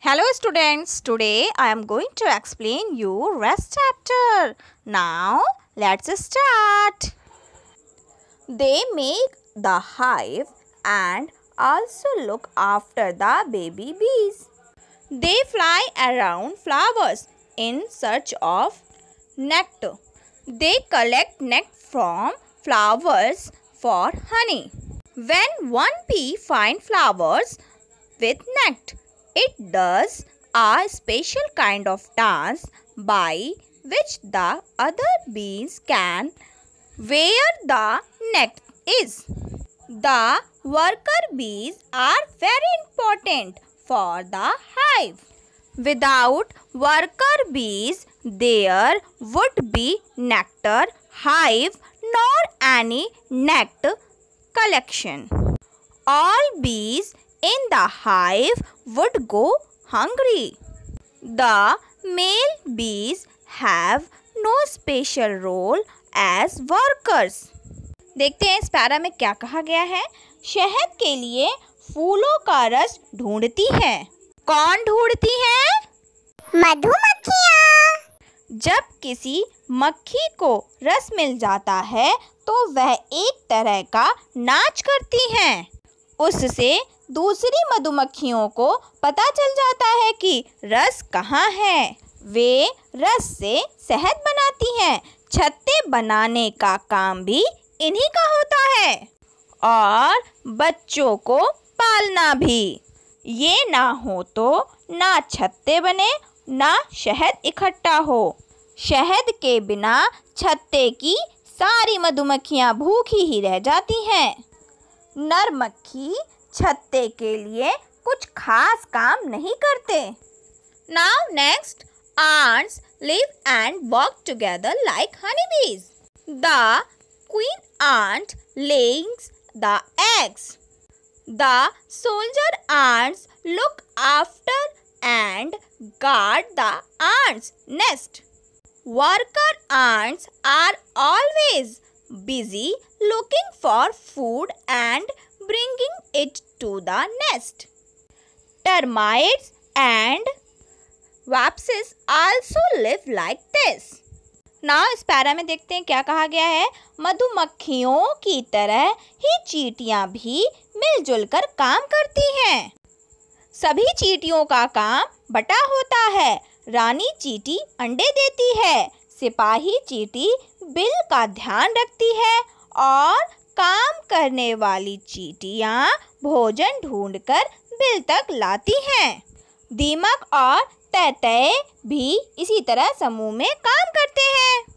Hello students, today I am going to explain you rest chapter. Now let's start. They make the hive and also look after the baby bees. They fly around flowers in search of nectar. They collect nectar from flowers for honey. When one bee finds flowers with nectar, it does a special kind of dance by which the other bees can where the next is. The worker bees are very important for the hive. Without worker bees, there would be nectar hive nor any nectar collection. All bees in the hive would go hungry. The male bees have no special role as workers. देखते हैं इस para में क्या कहा गया है शहद के लिए फूलों का रस ढूंढती है कौन ढूंढती है मधुमक्खियाँ जब किसी मक्खी को रस मिल जाता है तो वह एक तरह का नाच करती है उससे दूसरी मधुमक्खियों को पता चल जाता है कि रस कहाँ है वे रस से शहद बनाती हैं छत्ते बनाने का काम भी इन्हीं का होता है और बच्चों को पालना भी ये ना हो तो ना छत्ते बने ना शहद इकट्ठा हो शहद के बिना छत्ते की सारी मधुमक्खियाँ भूखी ही रह जाती हैं नर मक्खी छत्ते के लिए कुछ खास काम नहीं करते now next ants live and work together like honey bees the queen ant lays the eggs the soldier ants look after and guard the ants next worker ants are always busy looking for food and it to the nest. Termites and wasps also live like this ना इस para में देखते हैं क्या कहा गया है मधुमक्खियों की तरह ही चीटियाँ भी मिलजुल कर काम करती हैं सभी चीटियों का काम बटा होता है रानी चीटी अंडे देती है सिपाही चीटी बिल का ध्यान रखती है और काम करने वाली चीटियाँ भोजन ढूंढकर बिल तक लाती हैं दीमक और तैतय भी इसी तरह समूह में काम करते हैं